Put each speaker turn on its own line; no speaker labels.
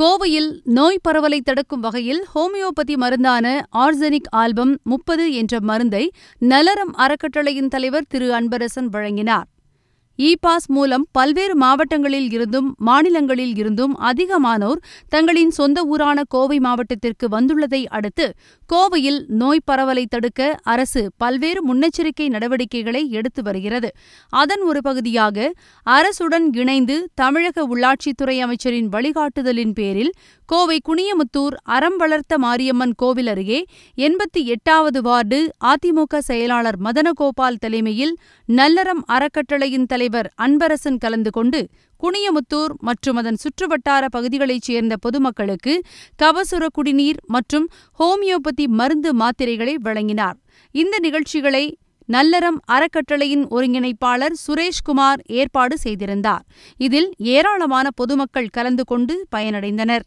கோவையில் நோய் பரவலை தடுக்கும் வகையில் ஹோமியோபதி மருந்தான ஆர்சனிக் ஆல்பம் முப்பது என்ற மருந்தை நலரம் அறக்கட்டளையின் தலைவர் திரு அன்பரசன் வழங்கினார் இ பாஸ் மூலம் பல்வேறு மாவட்டங்களில் இருந்தும் மாநிலங்களில் இருந்தும் அதிகமானோர் தங்களின் சொந்த ஊரான கோவை மாவட்டத்திற்கு வந்துள்ளதை அடுத்து கோவையில் நோய் பரவலை தடுக்க அரசு பல்வேறு முன்னெச்சரிக்கை நடவடிக்கைகளை எடுத்து வருகிறது அதன் ஒரு பகுதியாக அரசுடன் இணைந்து தமிழக உள்ளாட்சித்துறை அமைச்சரின் வழிகாட்டுதலின் பேரில் கோவை குனியமுத்தூர் அறம் வளர்த்த மாரியம்மன் கோவில் அருகே எண்பத்தி எட்டாவது வார்டு அதிமுக செயலாளர் மதனகோபால் தலைமையில் நல்லறம் அறக்கட்டளையின் தலைவர் தலைவர் அன்பரசன் கலந்து கொண்டு குனியமுத்தூர் மற்றும் அதன் சுற்றுவட்டார பகுதிகளைச் சேர்ந்த பொதுமக்களுக்கு கபசுர குடிநீர் மற்றும் ஹோமியோபதி மருந்து மாத்திரைகளை வழங்கினார் இந்த நிகழ்ச்சிகளை நல்லறம் அறக்கட்டளையின் ஒருங்கிணைப்பாளர் சுரேஷ்குமார் ஏற்பாடு செய்திருந்தார் இதில் ஏராளமான பொதுமக்கள் கலந்து கொண்டு பயனடைந்தனர்